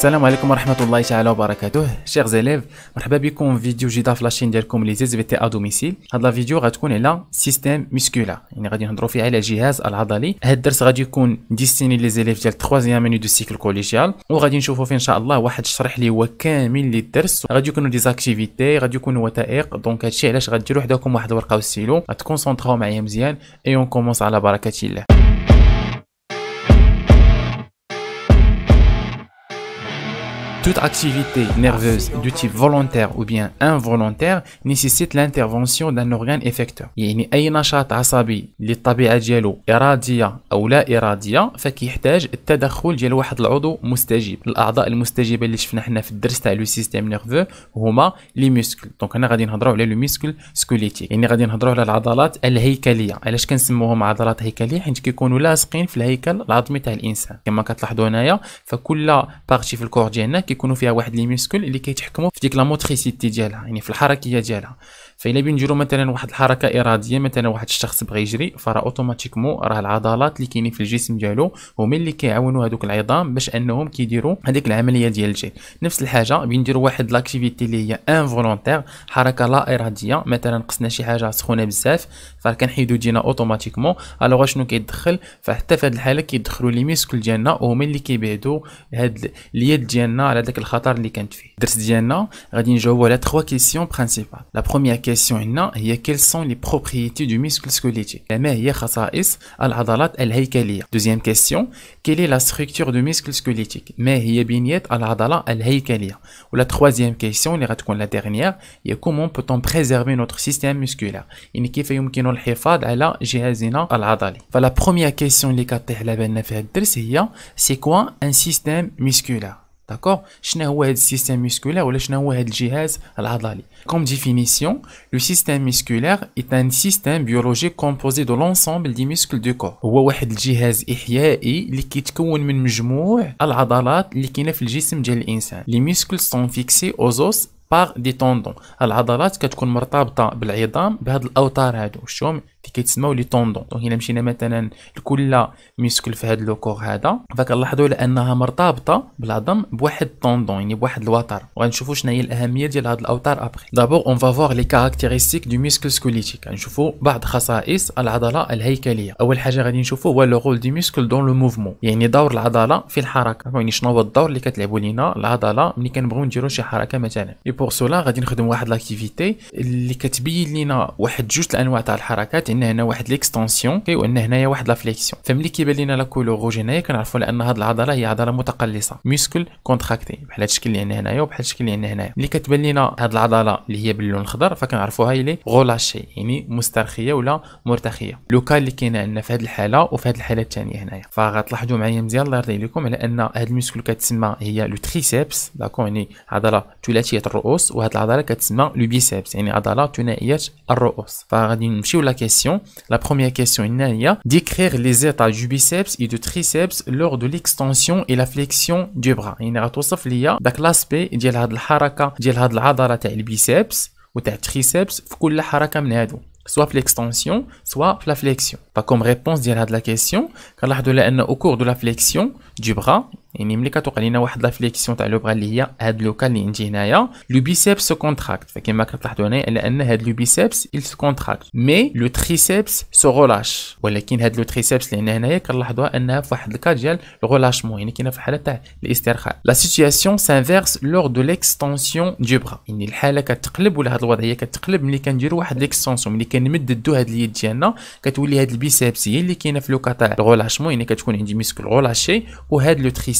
السلام عليكم ورحمه الله تعالى وبركاته شيخ زيليف مرحبا بكم في فيديو جديده في لاشين ديالكم لي زيز تي ا دوميسيل هاد لا فيديو غتكون على سيستيم موسكولا يعني غادي نهضروا فيه على الجهاز العضلي هاد الدرس غادي يكون ديستيني لي زيليف ديال 3 اني دو سيكل كوليجيال وغادي نشوفوا فيه ان شاء الله واحد الشرح اللي هو كامل للدرس غادي يكونوا دي زاكتيفيتي غادي يكونوا وثائق دونك هادشي علاش غديروا حداكم واحد الورقه وستيلو غتكونسونطراو معايا مزيان اي اون كومونس على بركه الله Toute activité nerveuse du type volontaire ou bien involontaire nécessite l'intervention d'un organe effecteur يعني أي نشاط عصبي اللي الطبيعة ديالو إرادية أو لا إرادية فكيحتاج التدخل ديال واحد العضو مستجيب الأعضاء المستجيبة اللي شفنا حنا في الدرس تاع لو سيستيم نيرفو هما لي ميسكل دونك هنا غادي نهضروا على لو ميسكل سكوليتيك يعني غادي نهضروا على العضلات الهيكلية علاش كنسموهم عضلات هيكلية حيت كيكونوا لاصقين في الهيكل العظمي تاع الإنسان كما كتلاحظوا هنايا فكل باغتي في الكور ديالنا كيكونوا فيها واحد لي ميسكول اللي كيتحكموا في ديك لا موتريسيتي ديالها يعني في الحركيه ديالها فإلا بين نديرو مثلا واحد الحركه اراديه مثلا واحد الشخص بغى يجري فراه اوتوماتيكمون راه العضلات اللي كاينين في الجسم ديالو هما اللي كيعاونوا هذوك العظام باش انهم كيديروا هذيك العمليه ديال الجري نفس الحاجه بين نديرو واحد لاكتيفيتي اللي هي أن فولونتيغ حركه لا اراديه مثلا قصنا شي حاجه سخونه بزاف فكنحيدو دينا اوتوماتيكمون الوغ شنو كيدخل فحتى في هاد الحاله كيدخلوا لي ميسكل ديالنا وهما اللي كيبعدوا هاد اليد ديالنا على داك الخطر اللي كانت فيه الدرس ديالنا غادي نجاوبو على تخوا كيسيون برانسيبال لا question هنا quelles sont les propriétés du muscle squelettique ما هي خصائص العضلات الهيكلية deuxième question quelle est la structure du muscle squelettique ما هي بنية العضلة الهيكلية la troisième question اللي غتكون la dernière هي comment peut-on préserver notre système musculaire يعني كيف يمكن الحفاظ على جهازنا العضلي la première question اللي كطيح على بالنا في هذا الدرس هي c'est quoi un système musculaire داكور شنو هو هذا السيستيم مسكولير ولا شنو هو هذا الجهاز العضلي كوم ديفينيسيون لو سيستيم مسكولير اي ان سيستيم بيولوجي كومبوزي دو لونسومبل دي موسكل دو كور هو واحد الجهاز احيائي اللي كيتكون من مجموع العضلات اللي كاينه في الجسم ديال الانسان لي موسكل سون فيكسي اوزوس باغ دي توندون العضلات كتكون مرتبطه بالعظام بهاد الاوتار هادو شوم اللي كيتسماو لي طوندون دونك الا مشينا مثلا لكل ميسكل في هذا لوكور هذا فكنلاحظوا لانها مرتبطه بالعظم بواحد طوندون يعني بواحد الوتر وغنشوفوا شنو هي الاهميه ديال هذا الاوتار ابري دابور اون فافور لي كاركتيريستيك دو ميسكل سكوليتيك غنشوفوا بعض خصائص العضله الهيكليه اول حاجه غادي نشوفوا هو لو رول دي ميسكل دون لو موفمون يعني دور العضله في الحركه يعني شنو هو الدور اللي كتلعبوا لينا العضله ملي كنبغيو نديرو شي حركه مثلا اي بور سولا غادي نخدم واحد لاكتيفيتي اللي كتبين لينا واحد جوج الانواع تاع الحركات عرفت ان هنا واحد ليكستونسيون وان هنايا واحد لا فليكسيون فملي كيبان لينا لا كولور روج هنايا كنعرفوا لان هاد العضله هي عضله متقلصه ميسكل كونتراكتي بحال هاد الشكل اللي عندنا هنايا وبحال الشكل اللي عندنا هنايا ملي كتبان لينا هاد العضله اللي هي باللون الاخضر فكنعرفوها هي غولاشي يعني مسترخيه ولا مرتخيه لوكال اللي كاين عندنا في هاد الحاله وفي هاد الحاله الثانيه هنايا فغتلاحظوا معايا مزيان الله يرضي عليكم على ان هاد الميسكل كتسمى هي لو تريسيبس داكو يعني عضله ثلاثيه الرؤوس وهاد العضله كتسمى لو بيسيبس يعني عضله ثنائيه الرؤوس فغادي نمشيو لا كيس La première question, est « d'écrire les états du biceps et du triceps lors de l'extension et la flexion du bras. Il y a l'aspect de la de la biceps ou du triceps, la haraka soit l'extension, soit la flexion. Pas comme réponse de la question, car au cours de la flexion du bras, يعني ملي كتوقع لينا واحد لافليكسيون تاع لوبغا اللي هي هاد لوكال اللي عندي هنايا لو بيسبس سو كونتراكت فكما كتلاحظوا هنايا على ان هاد لو بيسبس يل سو كونتراكت مي لو تريسبس سو غولاش ولكن هاد لو تريسبس اللي عندنا هنايا كنلاحظوها انها في واحد الكا ديال الغولاشمون يعني كاينه في الحاله تاع الاسترخاء لا سيتوياسيون سانفيرس لور دو ليكستونسيون دو برا يعني الحاله كتقلب ولا هاد الوضعيه كتقلب ملي كنديروا واحد ليكستونسيون ملي كنمددوا هاد اليد ديالنا كتولي هاد البيسبس هي اللي كاينه في لوكا تاع الغولاشمون يعني كتكون عندي ميسكل غولاشي وهاد لو تريسيبس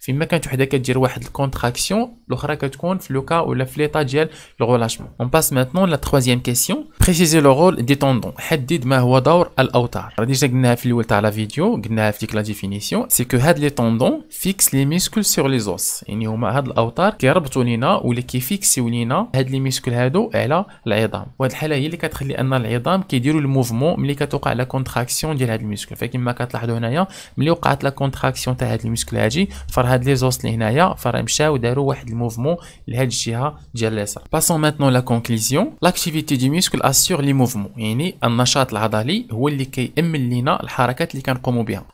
فيما كانت وحده كدير واحد الكونتراكسيون الاخرى كتكون في لوكا ولا في ليطا ديال الغولاشمون اون باس ميتنون لا تخوازيام كيسيون بريسيزي لو رول دي توندون حدد ما هو دور الاوتار راه ديجا قلناها في الاول تاع لا فيديو قلناها في ديك لا ديفينيسيون سي كو هاد لي توندون فيكس لي ميسكول سور لي زوس يعني هما هاد الاوتار كيربطوا لينا ولا كيفيكسيو لينا هاد لي ميسكول هادو على العظام وهاد الحاله هي اللي كتخلي ان العظام كيديروا الموفمون ملي كتوقع لا كونتراكسيون ديال هاد الميسكول فكما كتلاحظوا هنايا ملي وقعت لا كونتراكسيون تاع هاد الميسكول هادي فر هاد لي زوس اللي هنايا فر مشاو داروا واحد الموفمون لهاد الجهه ديال اليسار باسون ماتنون لا كونكليزيون لاكتيفيتي دي ميسكول sur les mouvements يعني النشاط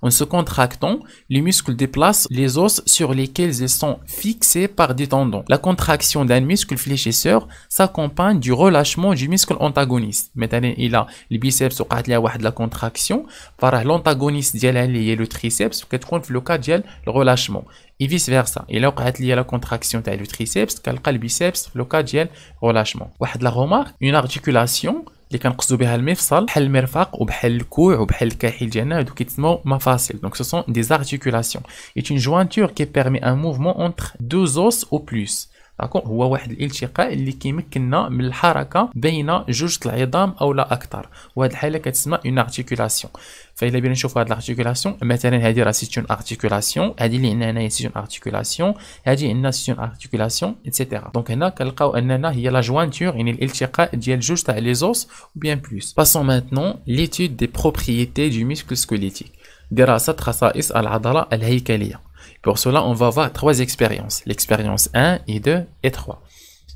en se contractant les muscles déplacent les os sur lesquels ils sont fixés par des tendons la contraction d'un muscle fléchisseur s'accompagne du relâchement du muscle antagoniste مثلا الى البيسبس وقعت لها واحد la contraction par l'antagoniste ديالها اللي le triceps كتكون في لو كا le relâchement et vice versa. Et là quand il y la contraction تاع le triceps, quand le biceps, le cas ديال relâchement. واحد la remarque, une articulation, اللي كنقصو بها l'épice, بحال le mircaq ou بحال le coude ou بحال le cheville, ana hdou kaysmou mafasil. Donc ce sont des articulations. Et une jointure qui permet un mouvement entre deux os au plus. داكور هو واحد الالتقاء اللي كيمكننا من الحركه بين جوج العظام او لا اكثر وهاد الحاله كتسمى اون ارتيكولاسيون فإلا بغينا نشوفوا هاد الارتيكولاسيون مثلا هادي راه اون ارتيكولاسيون هادي اللي عندنا هنايا اون ارتيكولاسيون هادي عندنا اون ارتيكولاسيون اكسيتيرا دونك هنا كنلقاو اننا هي لا جوانتور يعني الالتقاء ديال جوج تاع لي زوس بيان بلوس باسون ماتنون ليتود دي بروبريتي دو ميسكل سكوليتيك دراسه خصائص العضله الهيكليه Pour cela, on va avoir trois expériences. L'expérience 1 et 2 et 3.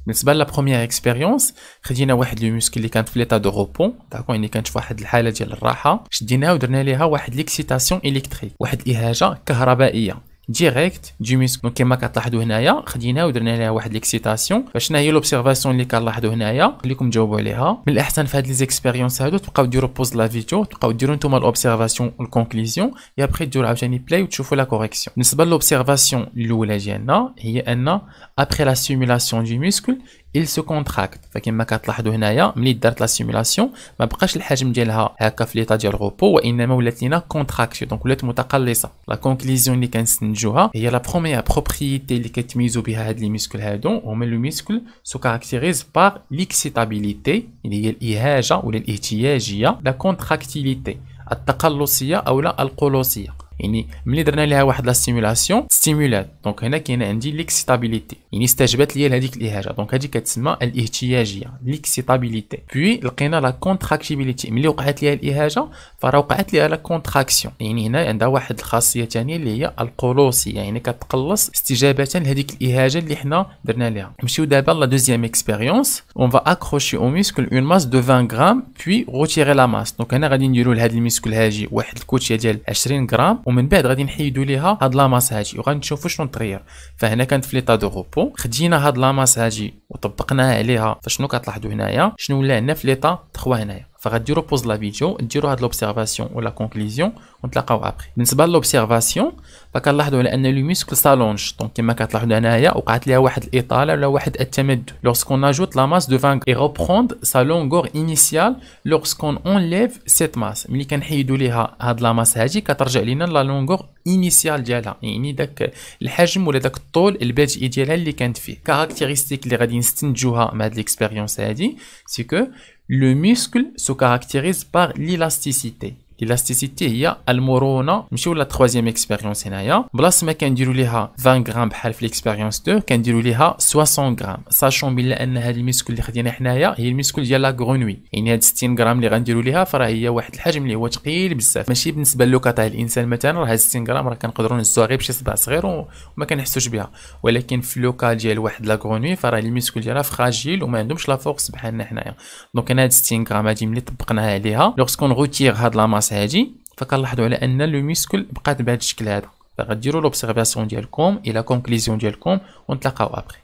بالنسبه للبروميير اكسبيريونس خدينا واحد لو موسكل اللي كانت في ليطا دو روبون داكو يعني كانت في واحد الحاله ديال الراحه شديناها ودرنا ليها واحد ليكسيتاسيون الكتريك واحد الاهاجه كهربائيه ديريكت دي ميسك دونك كما كتلاحظوا هنايا خديناه ودرنا لها واحد ليكسيتاسيون شنو هي لوبسيرفاسيون اللي كنلاحظوا هنايا خليكم تجاوبوا عليها من الاحسن في هاد لي زيكسبيريونس هادو تبقاو ديروا بوز لا فيديو تبقاو ديروا نتوما الاوبسيرفاسيون والكونكليزيون يا بري ديروا عاوتاني بلاي وتشوفوا لا كوريكسيون بالنسبه لوبسيرفاسيون الاولى ديالنا هي ان ابخي لا سيمولاسيون دي ميسكل il se contracte فكما كتلاحظوا هنايا ملي دارت لا سيمولاسيون ما بقاش الحجم ديالها هكا في ليطا ديال روبو وانما ولات لينا كونتراكتي دونك ولات متقلصه لا كونكليزيون اللي كنستنتجوها هي لا بروميير بروبريتي اللي كتميزو بها هاد لي ميسكل هادو هما لو ميسكل سو كاركتيريز بار ليكسيتابيليتي اللي هي الاهاجه ولا الاهتياجيه لا كونتراكتيليتي التقلصيه او لا القلوصيه يعني ملي درنا ليها واحد لا ستيمولاسيون ستيمولات دونك هنا كاين عندي ليكسيتابيليتي يعني استجابت ليا لهذيك الاهاجه دونك هذه كتسمى الاهتياجيه ليكسيتابيليتي بوي لقينا لا كونتراكتيبيليتي ملي وقعت ليها الاهاجه فراه وقعت ليها لا كونتراكسيون يعني هنا عندها واحد الخاصيه ثانيه اللي هي القولوسيه يعني كتقلص استجابه لهذيك الاهاجه اللي حنا درنا ليها نمشيو دابا لا دوزيام اكسبيريونس اون فا اكروشي او ميسكل اون ماس دو 20 غرام بوي روتيري لا ماس دونك هنا غادي نديرو لهذا الميسكل هاجي واحد الكوتشيه ديال 20 غرام ومن بعد غادي نحيدو ليها هاد لاماس هاجي وغنشوفو شنو طرير فهنا كانت في ليطا دو غوبو خدينا هاد لاماس هاجي وطبقناها عليها فشنو كتلاحظوا هنايا شنو ولا هنا في ليطا تخوا هنايا فغديروا بوز لا فيديو ديروا هاد لوبسيرفاسيون ولا كونكليزيون ونتلاقاو ابري بالنسبه لوبسيرفاسيون فكنلاحظوا على ان لو ميسكل سالونج دونك كما كتلاحظوا هنايا وقعت ليها واحد الاطاله ولا واحد التمدد لوغسكون اجوت لا ماس دو فان اي روبروند سا لونغور انيسيال لوغسكون اونليف سيت ماس ملي كنحيدوا ليها هاد لا ماس هادي كترجع لينا لا لونغور انيسيال ديالها يعني داك الحجم ولا داك الطول البادئي ديالها اللي كانت فيه كاركتيريستيك اللي غادي نستنتجوها من هاد ليكسبيريونس هادي سي كو Le muscle se caractérise par l'élasticité. الاستيسيتي هي المرونه نمشيو للتخوازيام اكسبيريونس هنايا بلاص ما كنديرو ليها 20 غرام بحال في الاكسبيريونس 2 كنديرو ليها 60 غرام ساشون بلا ان هاد الميسكول اللي خدينا حنايا هي الميسكول ديال لا غرونوي يعني هاد 60 غرام اللي غنديرو ليها فراه هي واحد الحجم اللي هو ثقيل بزاف ماشي بالنسبه للوكا تاع الانسان مثلا راه هاد 60 غرام راه كنقدروا نهزوها غير بشي صباع صغير وما كنحسوش بها ولكن في لوكا ديال واحد لا غرونوي فراه الميسكول ديالها فراجيل وما عندهمش لا فورس بحالنا حنايا دونك انا هاد 60 غرام هادي ملي طبقناها عليها لوغسكون غوتيغ هاد لا ماس هادي فكنلاحظوا على ان لوميسكول بقات بهذا الشكل هذا فغديروا لوبسيرفاسيون ديالكم الى كونكليزيون ديالكم ونتلاقاو ابري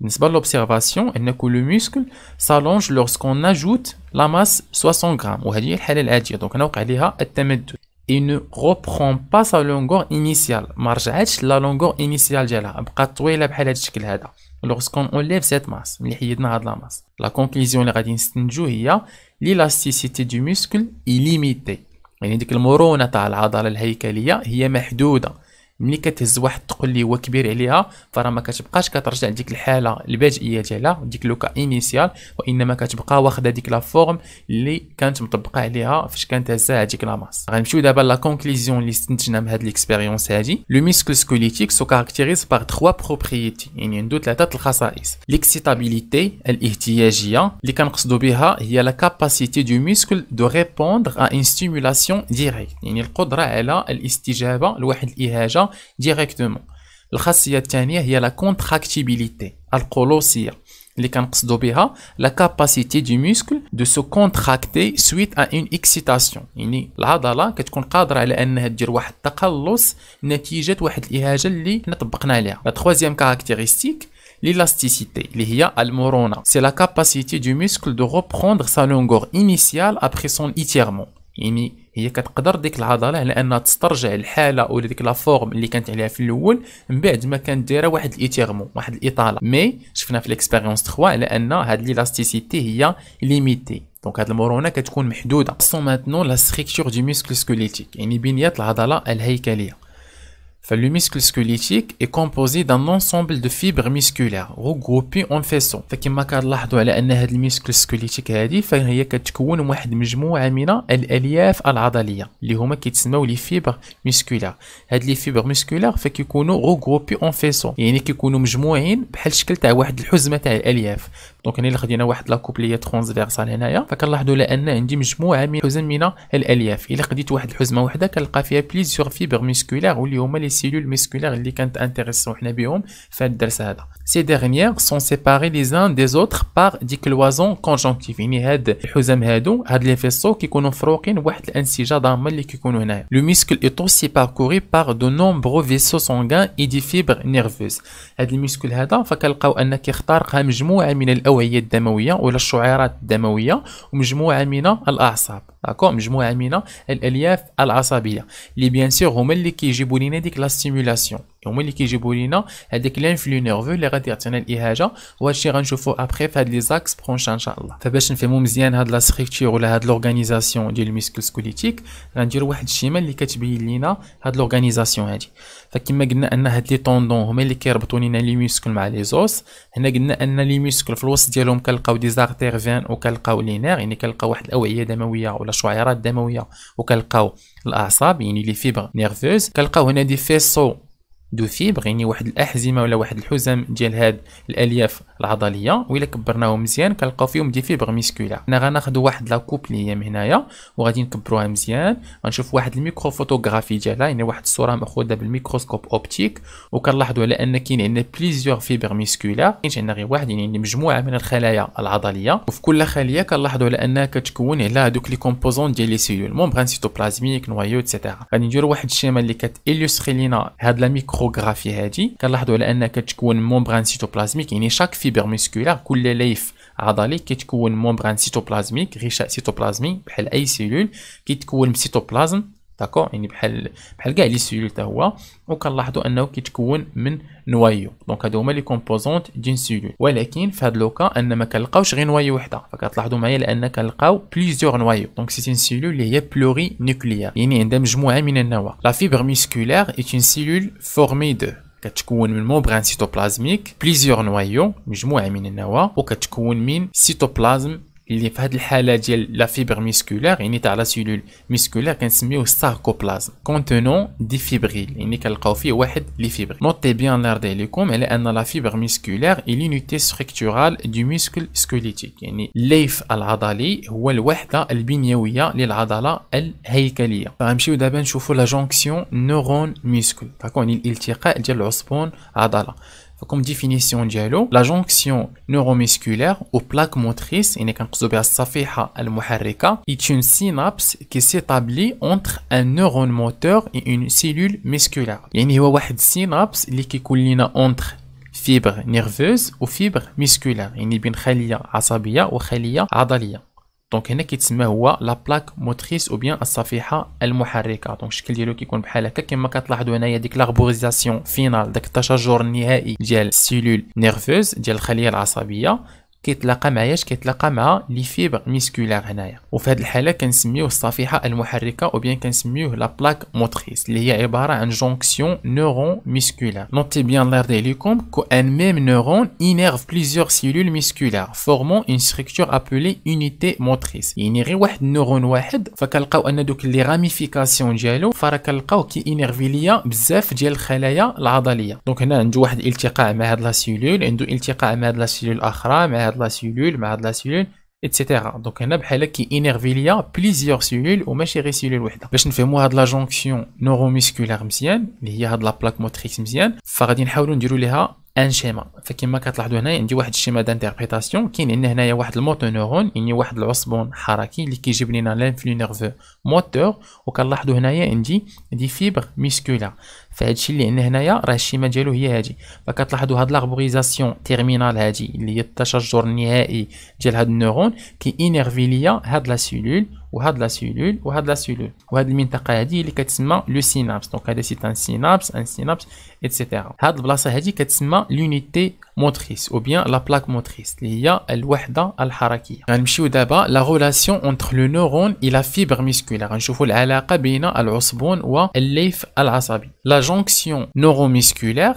بالنسبه لوبسيرفاسيون ان لو موسكل سالونج لوسكون ناجوت لا ماس 60 غرام وهذه هي الحاله العاديه دونك وقع ليها التمدد اي نو روبرون با سا لونغور انيسيال ما رجعاتش لا لونغور انيسيال ديالها بقات طويله بحال هذا الشكل هذا lorsqu'on اونليف زيت ماس ملي حيدنا هاد لا ماس لا كونكليزيون اللي غادي نستنتجو هي ليلاستيسيتي دو موسكل ليميتي يعني ديك المرونه تاع العضله الهيكليه هي محدوده ملي كتهز واحد تقول لي هو كبير عليها فراه ما كتبقاش كترجع لديك الحاله البدائيه ديالها ديك لوكا انيسيال وانما كتبقى واخده ديك لا فورم اللي كانت مطبقه عليها فاش كانت هزاها هذيك لا ماس غنمشيو دابا لا كونكليزيون اللي استنتجنا من هاد ليكسبيريونس هادي لو ميسكل سكوليتيك سو كاركتيريز بار تخوا بروبريتي يعني عنده ثلاثه الخصائص ليكسيتابيليتي الاهتياجيه اللي كنقصدو بها هي لا كاباسيتي دو ميسكل دو ريبوندر ا ان ستيمولاسيون ديريكت يعني القدره على الاستجابه لواحد الاهاجه directement. directement. الخاصية الثانية هي la contractibilité, القولوسية اللي كنقصدو بها la capacité du muscle de se contracter suite à une excitation يعني العضلة كتكون قادرة على أنها دير واحد التقلص نتيجة واحد الإهاجة اللي حنا طبقنا عليها La troisième caractéristique l'élasticité اللي هي المرونة c'est la capacité du muscle de reprendre sa longueur initiale après son étirement يعني هي كتقدر ديك العضله على انها تسترجع الحاله ولا ديك لا فورم اللي كانت عليها في الاول من بعد ما كانت دايره واحد الايتيرمون واحد الاطاله مي شفنا في ليكسبيريونس 3 على ان هاد ليلاستيسيتي هي ليميتي دونك هاد المرونه كتكون محدوده سو ماتنو لا ستركتور دي موسكل سكوليتيك يعني بنيه العضله الهيكليه Le muscle squelettique est composé d'un ensemble de fibres musculaires regroupées en faisceau فكما كنلاحظوا على ان هاد الميسكل سكوليتيك هادي فهي كتكون واحد المجموعه من الالياف العضليه اللي هما كيتسموا لي فيبر مسكولار هاد لي فيبر مسكولار فكيكونوا regroupés en faisceau يعني كيكونوا مجموعين بحال الشكل تاع واحد الحزمه تاع الالياف دونك هنا خدينا واحد لاكوبليه ترونزفيرسال هنايا فكنلاحظوا لان عندي مجموعه من الحزم من الالياف الا خديت واحد الحزمه وحده كنلقى فيها بليزيور فيبر ميسكولار واللي هما لي سيلول ميسكولار اللي كانت انتريسون حنا بهم في الدرس هذا Ces dernières sont séparées les uns des autres par des cloisons conjonctives يعني هاد الحزم هادو هاد لي فيسو كيكونوا مفروقين بواحد الانسجه ضامه اللي كيكونوا هنايا لو ميسكل est aussi parcouru par de nombreux vaisseaux sanguins et des fibres nerveuses هاد الميسكل هذا فكنلقاو ان كيخترقها مجموعه من الاوعيه الدمويه ولا الشعيرات الدمويه ومجموعه من الاعصاب داكو مجموعه من الالياف العصبيه اللي بيان سور هما اللي كيجيبوا لينا ديك لا ستيمولاسيون هما اللي كيجيبوا لينا هذاك لانفلو نيرفو اللي غادي يعطينا الاهاجه وهذا الشيء غنشوفوا ابري في هاد لي زاكس برونش ان شاء الله فباش نفهموا مزيان هاد لا ستركتور ولا هاد لورغانيزاسيون ديال الميسكل سكوليتيك غنديروا واحد الشيمه اللي كتبين لينا هاد لورغانيزاسيون هادي فكما قلنا ان هاد لي طوندون هما اللي كيربطوا لينا لي ميسكل مع لي زوس هنا قلنا ان لي ميسكل في الوسط ديالهم كنلقاو دي زارتير فين وكنلقاو لينير يعني كنلقاو واحد الاوعيه دمويه ولا شعيرات دمويه وكنلقاو الاعصاب يعني لي فيبر نيرفوز كنلقاو هنا دي فيسو دو فيبر يعني واحد الاحزمه ولا واحد الحزم ديال هاد الالياف العضليه الا كبرناهم مزيان كنلقاو فيهم دي فيبر ميسكولار انا غناخذ واحد لا كوب اللي هي من هنايا وغادي نكبروها مزيان غنشوف واحد الميكرو فوتوغرافي ديالها يعني واحد الصوره ماخوذه بالميكروسكوب اوبتيك وكنلاحظوا على ان كاين عندنا بليزيور فيبر ميسكولار كاين عندنا غير واحد يعني مجموعه من الخلايا العضليه وفي كل خليه كنلاحظوا على انها كتكون على هذوك لي كومبوزون ديال لي سيلول مومبران سيتوبلازميك نوايو ايتترا غادي نديروا واحد الشيما اللي كتيلوستري لينا هاد لا ميكرو الميكروغرافي هادي كنلاحظوا على انها كتكون مومبران سيتوبلازميك يعني شاك فيبر مسكولار كل ليف عضلي كيتكون مومبران سيتوبلازميك غشاء سيتوبلازمي بحال اي سيلول كيتكون من سيتوبلازم داكور يعني بحال بحال كاع لي سيلول حتى هو وكنلاحظوا انه كيتكون من نوايو دونك هادو هما لي كومبوزونت دين سيلول ولكن في هاد لوكا ان ما كنلقاوش غير نوايو وحده فكتلاحظوا معايا لان كنلقاو بليزيور نوايو دونك سي ان سيلول اللي هي بلوري نوكليير يعني عندها مجموعه من النواة لا فيبر ميسكولير اي اون سيلول فورمي دو كتكون من موبران سيتوبلازميك بليزيور نوايو مجموعه من النواة وكتكون من سيتوبلازم اللي في هذه الحاله ديال لا فيبر ميسكولير يعني تاع لا سيلول ميسكولير كنسميوه ساركوبلازم كونتونون دي فيبريل يعني كنلقاو فيه واحد لي فيبر نوتي بيان نارد عليكم على ان لا فيبر اي لونيتي ستركتورال دو ميسكل سكوليتيك يعني الليف العضلي هو الوحده البنيويه للعضله الهيكليه غنمشيو دابا نشوفو لا جونكسيون نورون ميسكول داكور يعني الالتقاء ديال العصبون عضله comme définition dialo la jonction neuromusculaire ou plaque motrice est une synapse qui s'établit entre un neurone moteur et une cellule musculaire y a une synapse qui entre fibre nerveuse ou fibre musculaire يعني بين une دونك هنا كيتسمى هو لا بلاك موتريس او بيان الصفيحه المحركه دونك الشكل ديالو كيكون بحال هكا كما كتلاحظوا هنايا ديك لاربوريزاسيون فينال داك التشجر النهائي ديال السيلول نيرفوز ديال الخليه العصبيه كيتلاقى مع ياش كيتلاقى مع لي فيبر ميسكولار هنايا وفي هذه الحاله كنسميوه الصفيحه المحركه او بيان كنسميوه لا بلاك موتريس اللي هي عباره عن جونكسيون نورون ميسكولار نوتي بيان الله يرضي عليكم كو ان ميم نورون انيرف بليزيور سيلول ميسكولار فورمون اون ستركتور ابولي اونيتي موتريس يعني غير واحد النورون واحد فكنلقاو ان دوك لي راميفيكاسيون ديالو فراه كنلقاو كي انيرفي ليا بزاف ديال الخلايا العضليه دونك هنا عنده واحد الالتقاء مع هاد لا سيلول عنده التقاء مع هاد لا سيلول اخرى مع هاد la cellule, le la cellule, etc. Donc un appel qui innervillia plusieurs cellules ou plusieurs cellules je ne fais moi de la jonction neuromusculaire musculaire muscienne, les la plaque motrice et faudrait-il parler d'une durée ان شيما فكما كتلاحظوا هنايا عندي واحد الشيما دانتربريتاسيون كاين عندنا هنايا واحد الموتور نيرون يعني واحد العصبون حركي اللي كيجيب لينا لانفلو نيرفو موتور وكنلاحظوا هنايا عندي دي فيبر ميسكولا فهادشي اللي عندنا هنايا راه الشيما ديالو هي هادي فكتلاحظوا هاد لاربوريزاسيون تيرمينال هادي اللي هي التشجر النهائي ديال هاد النيرون كي انيرفي ليا هاد لا سيلول وهاد لا سيلول وهاد لا سيلول وهاد المنطقه هذه اللي كتسمى لو سينابس دونك هذا سيت ان سينابس ان سينابس اتسيتيرا هاد البلاصه هذه كتسمى لونيتي موتريس او بيان لا بلاك موتريس اللي هي الوحده الحركيه غنمشيو دابا لا غولاسيون اونتر لو نورون اي لا فيبر ميسكولير غنشوفوا العلاقه بين العصبون والليف العصبي لا جونكسيون ميسكولير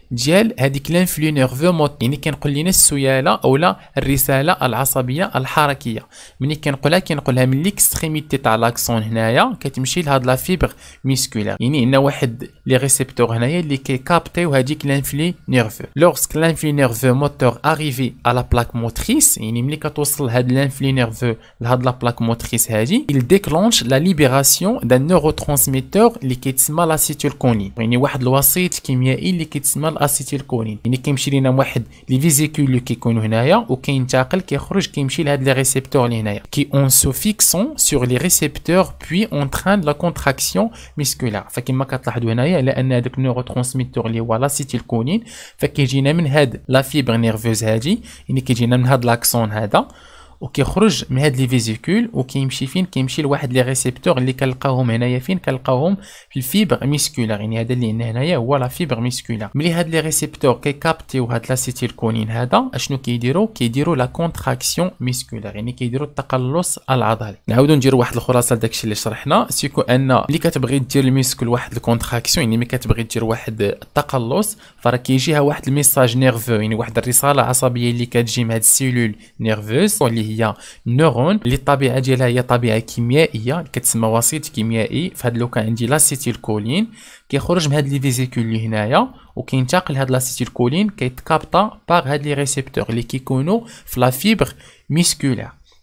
ديال هذيك لانفلو نيرفو يعني كنقول لنا السياله اولا الرساله العصبيه الحركيه ملي كنقولها كنقولها من ليكستريميتي تاع لاكسون هنايا كتمشي لهاد لا فيبر ميسكولير يعني هنا واحد لي ريسبتور هنايا اللي كيكابتيو هذيك لانفلو نيرفو لورسك لانفلو نيرفو موتور اريفي على بلاك موتريس يعني ملي كتوصل هاد لانفلو نيرفو لهاد لا بلاك موتريس هادي il déclenche la libération d'un neurotransmetteur اللي كيتسمى لاسيتيلكونين يعني واحد الوسيط كيميائي اللي كيتسمى كولين يعني كيمشي لينا واحد لي فيزيكول اللي كيكونوا هنايا وكينتقل كيخرج كيمشي لهاد لي ريسبتور اللي هنايا كي اون سو فيكسون سور لي ريسبتور بوي اون تران لا كونتراكسيون ميسكولار فكما كتلاحظوا هنايا على ان هذاك النورو ترانسميتور اللي هو كولين فكيجينا من هاد لا فيبر نيرفوز هادي يعني كيجينا من هاد لاكسون هذا وكيخرج من هاد لي فيزيكول وكيمشي فين كيمشي لواحد لي ريسيبتور اللي كنلقاهم هنايا فين كنلقاهم في الفيبر ميسكولار يعني هذا اللي عندنا هنايا هو لا فيبر ميسكولار ملي هاد لي ريسيبتور كيكابتيو هاد لاسيتيلكونين هذا اشنو كيديروا كيديروا لا كونتراكسيون ميسكولار يعني كيديروا التقلص العضلي نعاودو نديرو واحد الخلاصه لداكشي اللي شرحنا سيكو ان ملي كتبغي دير الميسكول واحد الكونتراكسيون يعني ملي كتبغي دير واحد التقلص فراه كيجيها واحد الميساج نيرفو يعني واحد الرساله عصبيه اللي كتجي من هاد السيلول نيرفوز اللي هي نورون اللي الطبيعه ديالها هي طبيعه كيميائيه كتسمى وسيط كيميائي فهاد لو كان عندي لاسيتيل كولين كيخرج من هاد لي فيزيكول اللي هنايا وكينتقل هاد لاسيتيل كولين كيتكابطا باغ هاد لي ريسيبتور اللي كيكونوا في لا فيبر ميسكولير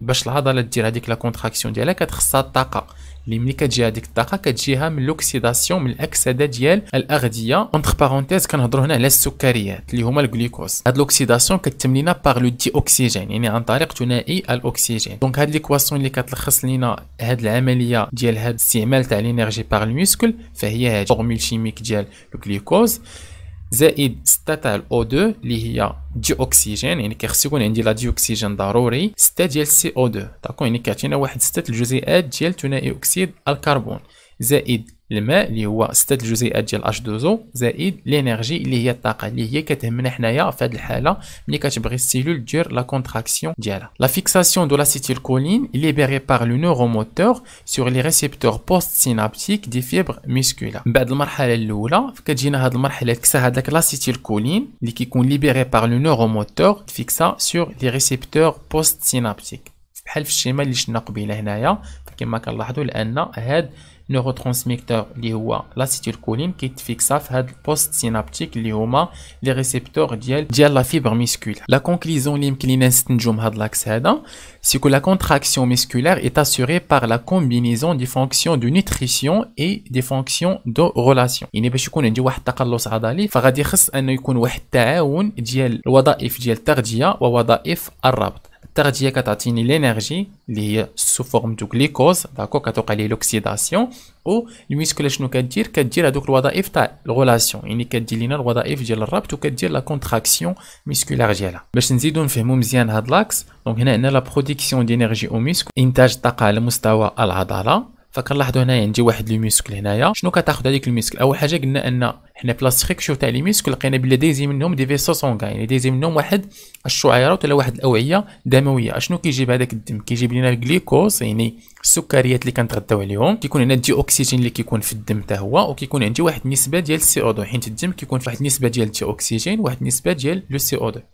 باش العضله دير هذيك لا كونتراكسيون ديالها كتخصها الطاقه اللي ملي كتجي هذيك الطاقه كتجيها من لوكسيداسيون من الاكسده ديال الاغذيه اونتر بارونتيز كنهضروا هنا على السكريات اللي هما الجلوكوز هاد لوكسيداسيون كتم لينا بار لو دي اوكسيجين يعني عن طريق ثنائي الاكسجين دونك هاد ليكواسيون اللي كتلخص لينا هاد العمليه ديال هاد الاستعمال تاع لينيرجي بار الميسكل فهي هاد الفورمول شيميك ديال الجلوكوز زائد 6 تاع الاو 2 اللي هي دي اكسجين يعني كيخص يكون عندي لا دي اكسجين ضروري 6 ديال سي او 2 داكو يعني كيعطينا واحد 6 الجزيئات ديال ثنائي اكسيد الكربون زائد الماء اللي هو ستة الجزيئات ديال اش 2 زائد لينيرجي اللي هي الطاقه اللي هي كتهمنا حنايا في هذه الحاله ملي كتبغي السيلول دير لا كونتراكسيون ديالها لا فيكساسيون دو لاسيتيلكولين ليبيري بار لو نوروموتور سور لي ريسيبتور بوست سينابتيك دي فيبر ميسكولا من بعد المرحله الاولى كتجينا هذه المرحله كسا هذاك لاسيتيلكولين اللي كيكون ليبيري بار لو نوروموتور فيكسا سور لي ريسيبتور بوست سينابتيك بحال في الشيما اللي شفنا قبيله هنايا فكما كنلاحظوا لان هاد neurotransmetteur li huwa l'acétylcholine qui fixe dans le post synaptique li le les récepteurs ديال la fibre musculaire. La conclusion li dans nstnjom had c'est que la contraction musculaire est assurée par la combinaison des fonctions de nutrition et des fonctions de relation. Il باش يكون عندي واحد تقلص عضلي فغادي خص انه يكون واحد التعاون ديال الوظائف ديال التغذيه ووظائف الربط. التغذيه كتعطيني لينيرجي اللي هي سو فورم دو غليكوز داكو كتوقع ليه لوكسيداسيون او الميسكولا شنو كدير كدير هادوك الوظائف تاع الغولاسيون يعني كدير لينا الوظائف ديال الربط وكدير لا كونتراكسيون ميسكولار ديالها باش نزيدو نفهمو مزيان هاد لاكس دونك هنا عندنا لا برودكسيون دينيرجي او ميسك انتاج الطاقه على مستوى العضله فكنلاحظوا هنايا عندي واحد لو ميسكل هنايا شنو كتاخذ هذيك الميسكل اول حاجه قلنا ان حنا بلا ستركتور تاع لي ميسكل لقينا بلي دايزي منهم دي فيسو سونغ يعني دايزي منهم واحد الشعيرات ولا واحد الاوعيه دمويه اشنو كيجيب هذاك الدم كيجيب لنا الجليكوز يعني السكريات اللي كنتغداو عليهم كيكون هنا الدي اوكسجين اللي كيكون في الدم حتى هو وكيكون عندي واحد النسبه ديال السي او 2 حيت الدم كيكون في واحد النسبه ديال الدي اوكسجين واحد النسبه ديال لو سي او 2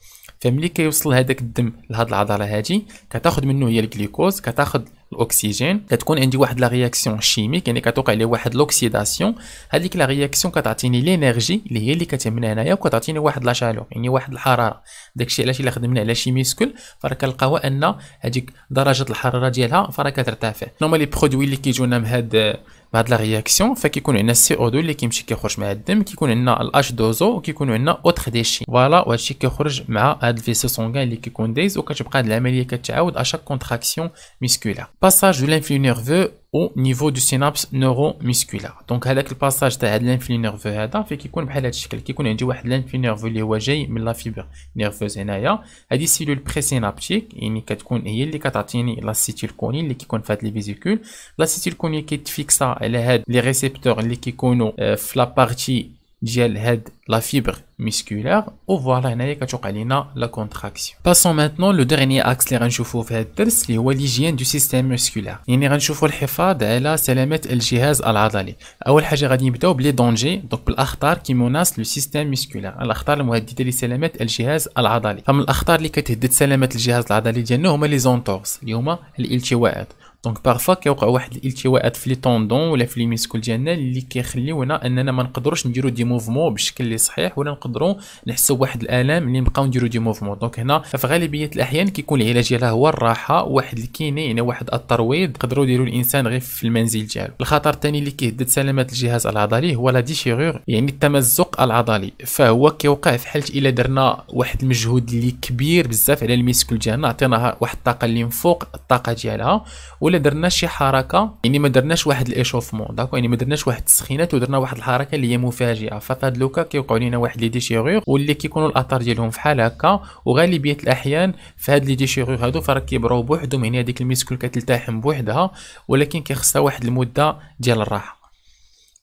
فملي كيوصل هذاك الدم لهاد العضله هادي كتاخذ منه هي الجلوكوز كتاخذ الاكسجين كتكون عندي واحد لا رياكسيون شيميك يعني كتوقع لي واحد لوكسيداسيون هذيك لا رياكسيون كتعطيني لينيرجي اللي هي اللي كتهمنا هنايا وكتعطيني واحد لا شالور يعني واحد الحراره داكشي علاش الا خدمنا على شي ميسكل فراه كنلقاو ان هذيك درجه الحراره ديالها فراه كترتفع نورمال لي برودوي اللي كيجونا من هاد بهاد لا رياكسيون فكيكون عندنا السي او 2 اللي كيمشي كيخرج مع الدم كيكون عندنا الاش دوزو وكيكون عندنا اوتر ديشي فوالا وهادشي كيخرج مع هاد الفيسو سونغان اللي كيكون دايز وكتبقى هاد العمليه كتعاود اشاك كونتراكسيون ميسكولا باساج دو لانفلو نيرفو au niveau du synapse neuromusculaire donc هذاك الباساج تاع هاد لانفلي نيرفو هذا في كيكون بحال هاد الشكل كيكون عندي واحد لانفلي نيرفو اللي هو جاي من لا فيبر نيرفوز هنايا هادي سيلول سينابتيك يعني كتكون هي اللي كتعطيني لا سيتيلكونين اللي كيكون في هاد لي فيزيكول لا سيتيلكونين كيتفيكسا على هاد لي ريسيبتور اللي كيكونوا آه، في لا بارتي ديال هاد لا فيبر ميسكولير او فوالا هنايا كتوقع لينا لا كونتراكسيون باسون مانتنون لو ديرني اكس اللي غنشوفوه في هاد الدرس اللي هو ليجيان دو سيستيم ميسكولير يعني غنشوفو الحفاظ على سلامه الجهاز العضلي اول حاجه غادي نبداو بلي دونجي دونك بالاخطار كي مناس لو سيستيم ميسكولير الاخطار المهدده لسلامه الجهاز العضلي فمن الاخطار اللي كتهدد سلامه الجهاز العضلي ديالنا هما لي زونتورس اللي هما الالتواءات دونك بارفوا كيوقع واحد الالتواءات في لي طوندون ولا في لي ميسكول ديالنا اللي كيخليونا اننا ما نقدروش نديرو دي موفمون بالشكل اللي صحيح ولا نقدروا نحسوا بواحد الالام اللي نبقاو نديرو دي موفمون دونك هنا في غالبيه الاحيان كيكون العلاج ديالها هو الراحه واحد الكيني يعني واحد الترويض تقدروا ديروا الانسان غير في المنزل ديالو الخطر الثاني اللي كيهدد سلامه الجهاز العضلي هو لا ديشيغور يعني التمزق العضلي فهو كيوقع في حاله الا درنا واحد المجهود اللي كبير بزاف على الميسكول ديالنا عطيناها واحد الطاقه اللي من فوق الطاقه ديالها ولا ولا درناش شي حركه يعني ما درناش واحد الاشوفمون داكو يعني ما درناش واحد السخينات ودرنا واحد الحركه اللي هي مفاجئه فهاد لوكا كيوقعوا لينا واحد لي ديشيغور واللي كيكونوا الاثار ديالهم فحال هكا وغالبيه الاحيان فهاد لي ديشيغور هادو فراه كيبراو بوحدهم يعني هذيك الميسكول كتلتحم بوحدها ولكن كيخصها واحد المده ديال الراحه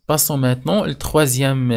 باسون ماتنون التخوازيام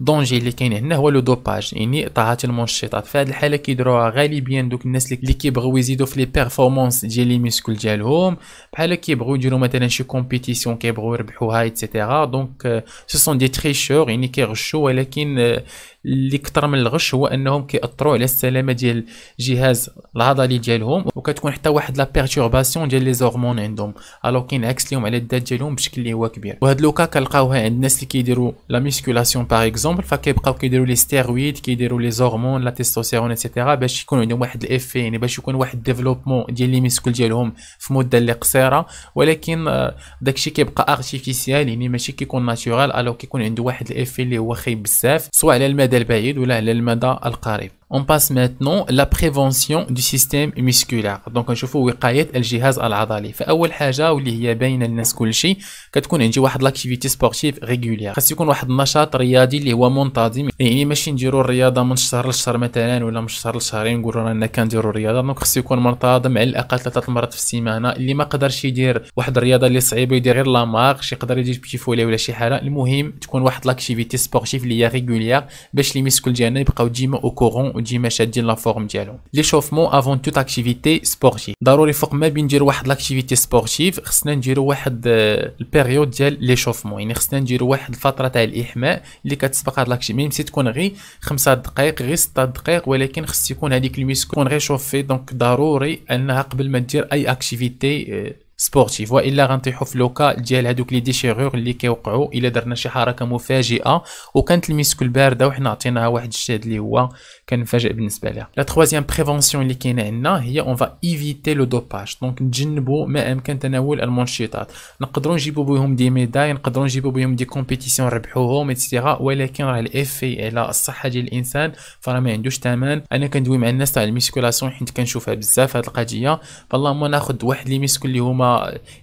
دونجي اللي كاين هنا هو لو دوباج يعني تعاطي المنشطات في هذه الحاله كيديروها غالبيا دوك الناس اللي كيبغيو يزيدوا في لي بيرفورمانس ديال لي ميسكول ديالهم بحال كيبغيو يديروا مثلا شي كومبيتيسيون كيبغيو يربحوها ايتترا دونك سو سون دي تريشور يعني كيغشوا ولكن euh, اللي كثر من الغش هو انهم كيأثروا على السلامه ديال الجهاز العضلي ديالهم وكتكون حتى واحد لا بيرتورباسيون ديال لي زورمون عندهم الو كينعكس ليهم على الذات ديالهم بشكل اللي هو كبير وهاد لوكا كنلقاوها عند الناس اللي كيديروا لا ميسكولاسيون باغ اكزومبل فكيبقاو كيديروا لي ستيرويد كيديروا لي زورمون لا تيستوسيرون ايتترا باش يكون عندهم واحد الافي يعني باش يكون واحد ديفلوبمون ديال لي ميسكول ديالهم في مده اللي قصيره ولكن آه، داكشي كيبقى ارتيفيسيال يعني ماشي كيكون ناتورال الو كيكون عنده واحد الافي اللي هو خايب بزاف سواء على المدى المدى البعيد ولا على المدى القريب On passe maintenant la prévention du système musculaire. Donc نشوفوا وقاية الجهاز العضلي. فأول حاجة واللي هي باينة للناس كلشي كتكون عندي واحد لاكتيفيتي سبورتيف ريغولير. خاص يكون واحد النشاط رياضي اللي هو منتظم يعني ماشي نديرو الرياضة من شهر لشهر مثلا ولا من شهر لشهرين نقولو رانا كنديرو الرياضة دونك خاص يكون منتظم على الأقل ثلاثة المرات في السيمانة اللي ما قدرش يدير واحد الرياضة اللي صعيبة يدير غير لا يقدر يدير بيتي فولي ولا شي حاجة المهم تكون واحد لاكتيفيتي سبورتيف اللي هي ريغولير باش لي ميسكول ديالنا يبقاو ديما او كورون وتجي ماشيه ديال لا فورم ديالهم شوفمون افون توت اكتيفيتي سبورتيف ضروري فوق ما بين ندير واحد لاكتيفيتي سبورتيف خصنا نديرو واحد آه، البيريود ديال لي شوفمون يعني خصنا نديرو واحد الفتره تاع الاحماء اللي كتسبق هاد لاكتيفيتي سي تكون غير 5 دقائق غير 6 دقائق ولكن خص يكون هذيك الميسكون تكون غير شوفي دونك ضروري انها قبل ما دير اي اكتيفيتي آه، سبورتيف والا غنطيحوا في لوكا ديال هذوك لي ديشيرور اللي كيوقعوا الا درنا شي حركه مفاجئه وكانت الميسك البارده وحنا عطيناها واحد الشاد اللي هو كنفاجئ بالنسبه ليها لا تخوازيام بريفونسيون اللي كاينه عندنا هي اون فا ايفيتي لو دوباج دونك نتجنبوا ما امكن تناول المنشطات نقدروا نجيبوا بهم دي ميداي نقدروا نجيبوا بهم دي كومبيتيسيون نربحوهم ايتترا ولكن راه الافي على الصحه ديال الانسان فراه ما عندوش ثمن انا كندوي مع الناس تاع الميسكولاسيون حيت كنشوفها بزاف هاد القضيه فاللهم ناخذ واحد لي ميسكول اللي هما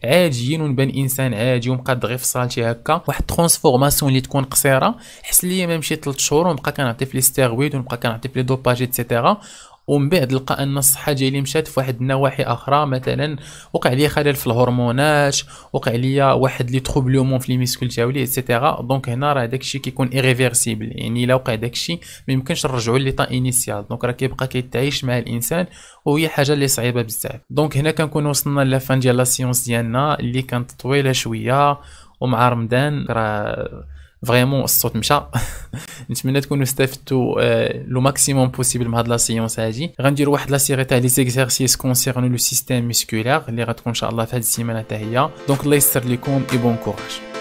عاديين ونبان انسان عادي ومقاد غير في صالتي هكا واحد ترانسفورماسيون اللي تكون قصيره حس ليا ما مشيت 3 شهور ونبقى كنعطي في لي ستيرويد ونبقى كنعطي في لي دوباج ايتترا ومن بعد لقى ان الصحه ديالي مشات في واحد النواحي اخرى مثلا وقع لي خلل في الهرمونات وقع لي واحد لي تروبلومون في لي ميسكول تاعولي ايتترا دونك هنا راه داكشي كيكون ايريفيرسيبل يعني الا وقع داكشي ما يمكنش نرجعوا طا انيسيال دونك راه كيبقى كيتعايش مع الانسان وهي حاجه اللي صعيبه بزاف دونك هنا كنكون وصلنا لافان ديال لا سيونس ديالنا اللي كانت طويله شويه ومع رمضان راه vraiment le son marche j'espère que vous avez mettre le maximum possible de cette la séance Je on va faire un la série exercices concernant le système musculaire Les va être enshallah cette semaine donc je vous et bon courage